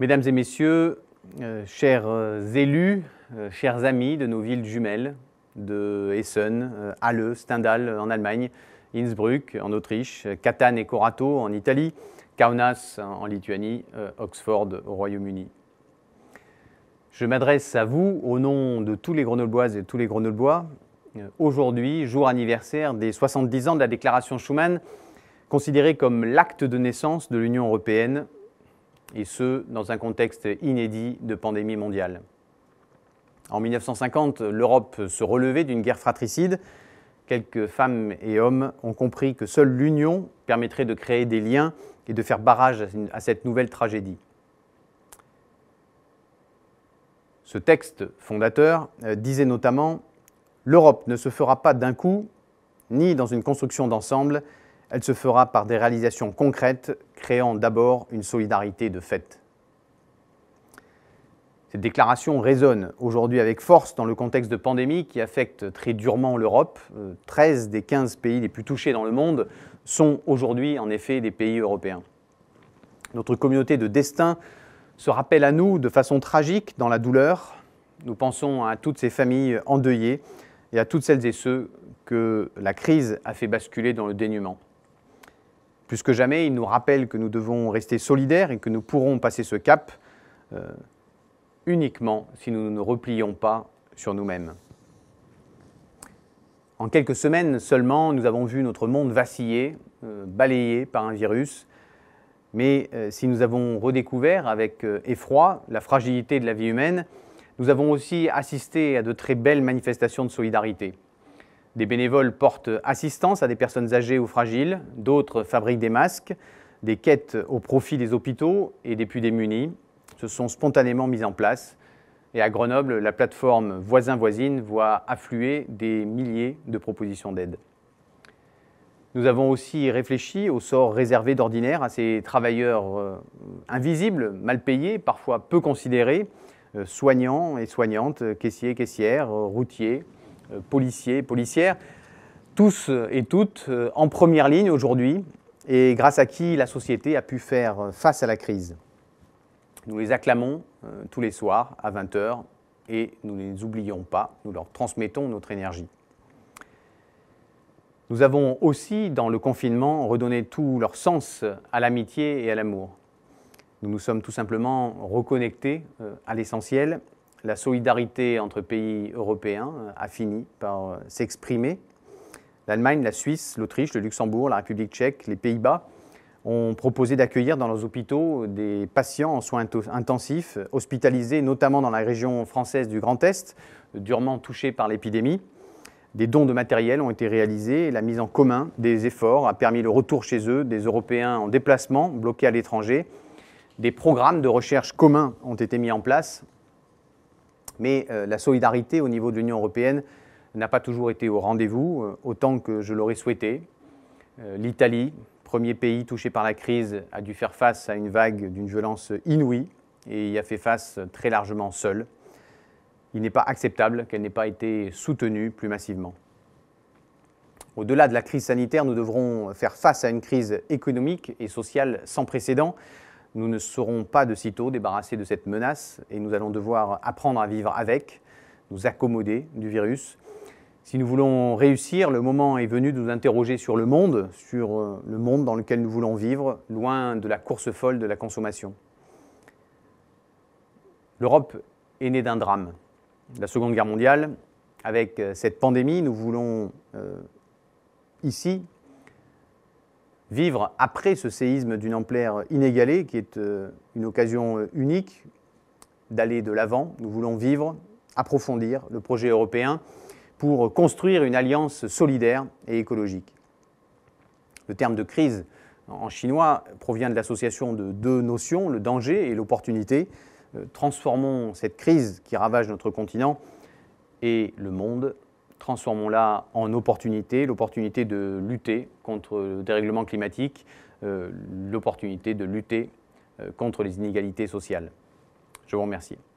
Mesdames et messieurs, euh, chers euh, élus, euh, chers amis de nos villes jumelles, de Essen, Halle, Stendhal en Allemagne, Innsbruck en Autriche, Catane et Corato en Italie, Kaunas en Lituanie, Oxford au Royaume-Uni. Je m'adresse à vous au nom de tous les Grenobloises et tous les Grenoblois. Aujourd'hui, jour anniversaire des 70 ans de la déclaration Schuman, considérée comme l'acte de naissance de l'Union européenne et ce, dans un contexte inédit de pandémie mondiale. En 1950, l'Europe se relevait d'une guerre fratricide. Quelques femmes et hommes ont compris que seule l'union permettrait de créer des liens et de faire barrage à cette nouvelle tragédie. Ce texte fondateur euh, disait notamment L'Europe ne se fera pas d'un coup, ni dans une construction d'ensemble, elle se fera par des réalisations concrètes, créant d'abord une solidarité de fait. Cette déclaration résonne aujourd'hui avec force dans le contexte de pandémie qui affecte très durement l'Europe. 13 euh, des 15 pays les plus touchés dans le monde sont aujourd'hui en effet des pays européens. Notre communauté de destin se rappelle à nous de façon tragique dans la douleur. Nous pensons à toutes ces familles endeuillées et à toutes celles et ceux que la crise a fait basculer dans le dénuement. Plus que jamais, il nous rappelle que nous devons rester solidaires et que nous pourrons passer ce cap euh, uniquement si nous ne nous replions pas sur nous-mêmes. En quelques semaines seulement, nous avons vu notre monde vaciller, euh, balayé par un virus. Mais euh, si nous avons redécouvert avec effroi la fragilité de la vie humaine, nous avons aussi assisté à de très belles manifestations de solidarité. Des bénévoles portent assistance à des personnes âgées ou fragiles, d'autres fabriquent des masques, des quêtes au profit des hôpitaux et des plus démunis se sont spontanément mises en place. Et à Grenoble, la plateforme Voisin-Voisine voit affluer des milliers de propositions d'aide. Nous avons aussi réfléchi au sort réservé d'ordinaire à ces travailleurs euh, invisibles, mal payés, parfois peu considérés, euh, soignants et soignantes, caissiers, caissières, euh, routiers, euh, policiers, policières, tous et toutes euh, en première ligne aujourd'hui et grâce à qui la société a pu faire face à la crise. Nous les acclamons euh, tous les soirs à 20h et nous ne les oublions pas, nous leur transmettons notre énergie. Nous avons aussi, dans le confinement, redonné tout leur sens à l'amitié et à l'amour. Nous nous sommes tout simplement reconnectés à l'essentiel la solidarité entre pays européens euh, a fini par euh, s'exprimer. L'Allemagne, la Suisse, l'Autriche, le Luxembourg, la République tchèque, les Pays-Bas ont proposé d'accueillir dans leurs hôpitaux euh, des patients en soins intensifs, hospitalisés notamment dans la région française du Grand Est, durement touchée par l'épidémie. Des dons de matériel ont été réalisés la mise en commun des efforts a permis le retour chez eux des Européens en déplacement, bloqués à l'étranger. Des programmes de recherche communs ont été mis en place mais euh, la solidarité au niveau de l'Union européenne n'a pas toujours été au rendez-vous, euh, autant que je l'aurais souhaité. Euh, L'Italie, premier pays touché par la crise, a dû faire face à une vague d'une violence inouïe et y a fait face très largement seule. Il n'est pas acceptable qu'elle n'ait pas été soutenue plus massivement. Au-delà de la crise sanitaire, nous devrons faire face à une crise économique et sociale sans précédent, nous ne serons pas de sitôt débarrassés de cette menace et nous allons devoir apprendre à vivre avec, nous accommoder du virus. Si nous voulons réussir, le moment est venu de nous interroger sur le monde, sur euh, le monde dans lequel nous voulons vivre, loin de la course folle de la consommation. L'Europe est née d'un drame, la Seconde Guerre mondiale. Avec euh, cette pandémie, nous voulons euh, ici vivre après ce séisme d'une ampleur inégalée, qui est euh, une occasion euh, unique d'aller de l'avant. Nous voulons vivre, approfondir le projet européen pour construire une alliance solidaire et écologique. Le terme de crise en chinois provient de l'association de deux notions, le danger et l'opportunité. Euh, transformons cette crise qui ravage notre continent et le monde transformons-la en opportunité, l'opportunité de lutter contre le dérèglement climatique, euh, l'opportunité de lutter euh, contre les inégalités sociales. Je vous remercie.